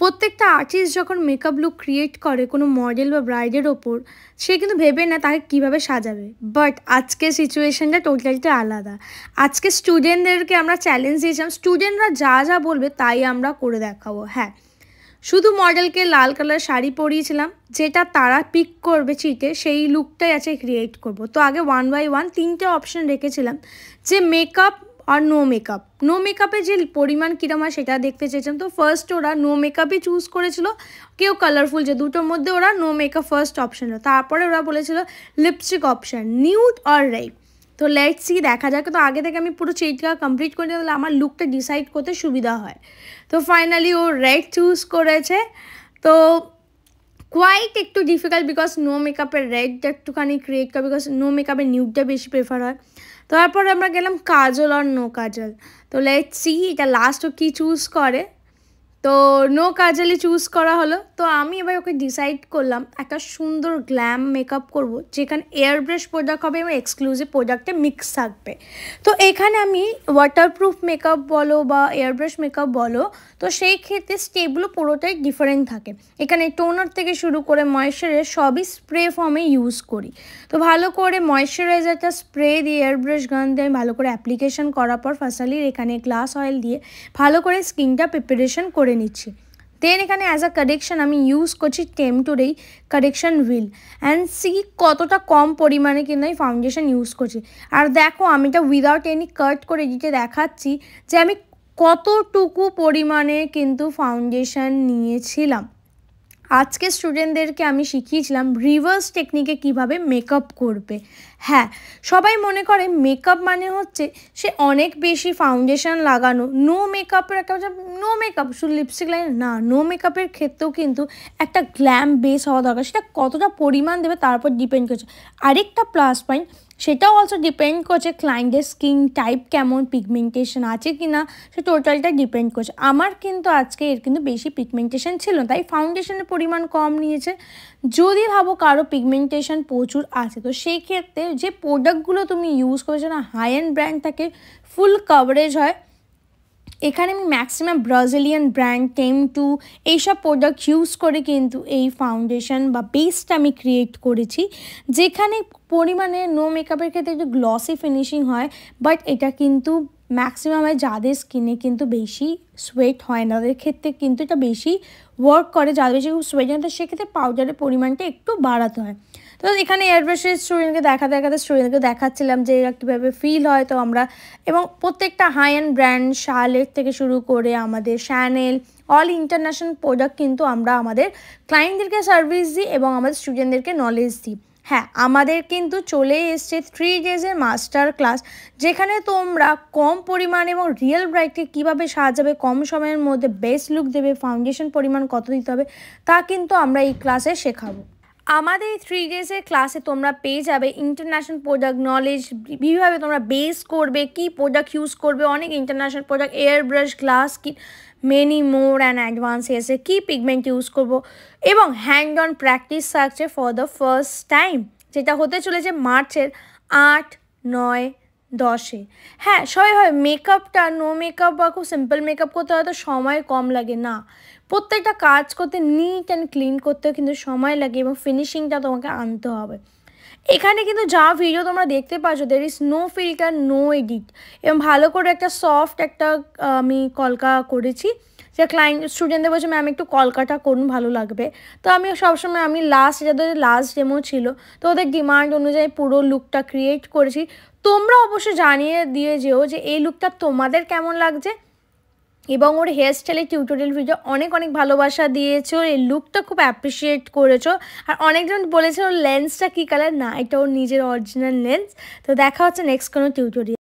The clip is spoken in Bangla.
প্রত্যেকটা আর্টিস্ট যখন মেকআপ লুক ক্রিয়েট করে কোনো মডেল বা ব্রাইডের ওপর সে কিন্তু ভেবে না তাকে কিভাবে সাজাবে বাট আজকের সিচুয়েশানটা টোটালিটা আলাদা আজকে স্টুডেন্টদেরকে আমরা চ্যালেঞ্জ দিয়েছিলাম স্টুডেন্টরা যা যা বলবে তাই আমরা করে দেখাবো হ্যাঁ শুধু মডেলকে লাল কালার শাড়ি পরিয়েছিলাম যেটা তারা পিক করবে চিটে সেই লুকটাই আছে ক্রিয়েট করব তো আগে ওয়ান বাই ওয়ান তিনটে অপশন রেখেছিলাম যে মেকআপ আর নো মেকআপ নো মেকআপে যে পরিমাণ কীরকম হয় সেটা দেখতে চেয়েছেন তো ফার্স্ট ওরা নো মেকআপই চুজ করেছিল কেউ কালারফুল যে দুটোর মধ্যে ওরা নো মেকআপ ফার্স্ট অপশান তারপরে ওরা বলেছিল lipstick option nude or right তো লেট সি দেখা যাক তো আগে থেকে আমি পুরো চেঞ্জটা কমপ্লিট করে তাহলে আমার লুকটা ডিসাইড করতে সুবিধা হয় তো ফাইনালি ও রেড চুজ করেছে তো কোয়াইট একটু ডিফিকাল্ট বিকজ নো মেকআপের রেডটা একটুখানি ক্রিয়েট করে বিকজ নো মেকআপের নিউডটা বেশি প্রেফার হয় তারপর আমরা গেলাম কাজল আর নো কাজল তো লেট সি এটা লাস্ট ও কী চুজ করে তো নো কাজালি চুজ করা হলো তো আমি এবার ওকে ডিসাইড করলাম একটা সুন্দর গ্ল্যাম মেকআপ করব যেখানে এয়ার ব্রাশ প্রোডাক্ট হবে এবং এক্সক্লুসিভ প্রোডাক্টে মিক্স থাকবে তো এখানে আমি ওয়াটারপ্রুফ মেকআপ বলো বা এয়ার এয়ারব্রাশ মেকআপ বলো তো সেই ক্ষেত্রে স্টেপগুলো পুরোটাই ডিফারেন্ট থাকে এখানে টোনার থেকে শুরু করে ময়শ্চারাইজার সবই স্প্রে ফর্মে ইউজ করি তো ভালো করে ময়েশ্চারাইজারটা স্প্রে দিয়ে ব্রাশ গান দিয়ে আমি ভালো করে অ্যাপ্লিকেশন করার পর ফার্স্টালির এখানে গ্লাস অয়েল দিয়ে ভালো করে স্কিনটা প্রিপারেশন করে নিচ্ছি দেন এখানে অ্যাজ আ কারেকশান আমি ইউজ করছি টু রেই কারেকশান হুইল অ্যান্ড সি কতটা কম পরিমাণে কিন্তু আমি ফাউন্ডেশন ইউজ করছি আর দেখো আমি এটা উইদাউট এনি কাট করে দিতে দেখাচ্ছি যে আমি কতটুকু পরিমাণে কিন্তু ফাউন্ডেশান নিয়েছিলাম আজকে স্টুডেন্টদেরকে আমি শিখিয়েছিলাম রিভার্স টেকনিকে কিভাবে মেকআপ করবে হ্যাঁ সবাই মনে করে মেকআপ মানে হচ্ছে সে অনেক বেশি ফাউন্ডেশন লাগানো নো মেকআপের একটা নো মেকআপ শুধু লিপস্টিক লাইন না নো মেকআপের ক্ষেত্রেও কিন্তু একটা গ্ল্যাম বেস হওয়া দরকার সেটা কতটা পরিমাণ দেবে তারপর ডিপেন্ড করছে আরেকটা প্লাস পয়েন্ট সেটাও অলসো ডিপেন্ড করছে ক্লায়েন্টের স্কিন টাইপ কেমন পিগমেন্টেশন আছে কি না সে টোটালটা ডিপেন্ড করছে আমার কিন্তু আজকে এর কিন্তু বেশি পিগমেন্টেশন ছিল তাই ফাউন্ডেশনের পরিমাণ কম নিয়েছে যদি ভাবো কারো পিগমেন্টেশন প্রচুর আছে তো সেই ক্ষেত্রে যে প্রোডাক্টগুলো তুমি ইউজ করেছো না হাই অ্যান্ড ব্র্যান্ড থাকে ফুল কভারেজ হয় এখানে আমি ম্যাক্সিমাম ব্রাজিলিয়ান ব্র্যান্ড টেম টু এইসব প্রোডাক্ট ইউজ করে কিন্তু এই ফাউন্ডেশন বা বেসটা আমি ক্রিয়েট করেছি যেখানে পরিমাণে নো মেকআপের ক্ষেত্রে একটু গ্লসি ফিনিশিং হয় বাট এটা কিন্তু ম্যাক্সিমামে যাদের স্কিনে কিন্তু বেশি সোয়েট হয় না তাদের ক্ষেত্রে কিন্তু এটা বেশি ওয়ার্ক করে যাদের বেশি সোয়েট হয় না সেক্ষেত্রে পাউডারের পরিমাণটা একটু বাড়াতে হয় তো এখানে এয়ারব্রাশের স্টুডেন্টকে দেখা দেখাতে স্টুডেন্টকে দেখাচ্ছিলাম যে এরা কীভাবে ফিল হয় তো আমরা এবং প্রত্যেকটা হাই অ্যান্ড ব্র্যান্ড শালের থেকে শুরু করে আমাদের শ্যানেল অল ইন্টারন্যাশনাল প্রোডাক্ট কিন্তু আমরা আমাদের ক্লায়েন্টদেরকে সার্ভিস দিই এবং আমাদের স্টুডেন্টদেরকে নলেজ দিই হ্যাঁ আমাদের কিন্তু চলে এসছে থ্রি ডেজের মাস্টার ক্লাস যেখানে তোমরা কম পরিমাণ এবং রিয়েল ব্রাইটকে কীভাবে সাজাবে কম সময়ের মধ্যে বেস্ট লুক দেবে ফাউন্ডেশন পরিমাণ কত দিতে হবে তা কিন্তু আমরা এই ক্লাসে শেখাবো আমাদের এই থ্রি ডেজের ক্লাসে তোমরা পেয়ে যাবে ইন্টারন্যাশনাল প্রোডাক্ট নলেজ বিভিন্নভাবে তোমরা বেস করবে কি প্রোডাক্ট ইউজ করবে অনেক international product air brush glass কি মেনি মোর অ্যান্ড অ্যাডভান্স এসে কী পিগমেন্ট ইউজ করব এবং হ্যান্ড অন প্র্যাকটিস থাকছে ফর দ্য ফার্স্ট টাইম যেটা হতে চলেছে মার্চের আট নয় দশে হ্যাঁ সবাই হয় মেকআপটা নো মেকআপ বা খুব সিম্পল মেকআপ করতে হয়তো সময় কম লাগে না প্রত্যেকটা কাজ করতে নিট অ্যান্ড ক্লিন করতেও কিন্তু সময় লাগে এবং ফিনিশিংটা তোমাকে আনতে হবে এখানে কিন্তু যা ভিডিও তোমরা দেখতে পাচ্ছ there is no filter no edit এবং ভালো করে একটা সফট একটা আমি কলকা করেছি যে ক্লায়েন্ট স্টুডেন্টদের বলছে ম্যাম একটু কলকাটা করুন ভালো লাগবে তো আমি সবসময় আমি লাস্ট যাদের লাস্ট ডেমো ছিল তো ওদের ডিমান্ড অনুযায়ী পুরো লুকটা ক্রিয়েট করেছি তোমরা অবশ্য জানিয়ে দিয়ে যেও যে এই লুকটা তোমাদের কেমন লাগছে এবং ওর হেয়ারস্টাইলের টিউটোরিয়াল ভিডিও অনেক অনেক ভালোবাসা দিয়েছো এই লুকটা খুব অ্যাপ্রিসিয়েট করেছো আর অনেকজন বলেছে ওর লেন্সটা কী কালার না এটা ওর নিজের অরিজিনাল লেন্স তো দেখা হচ্ছে নেক্সট কোনো টিউটোরিয়াল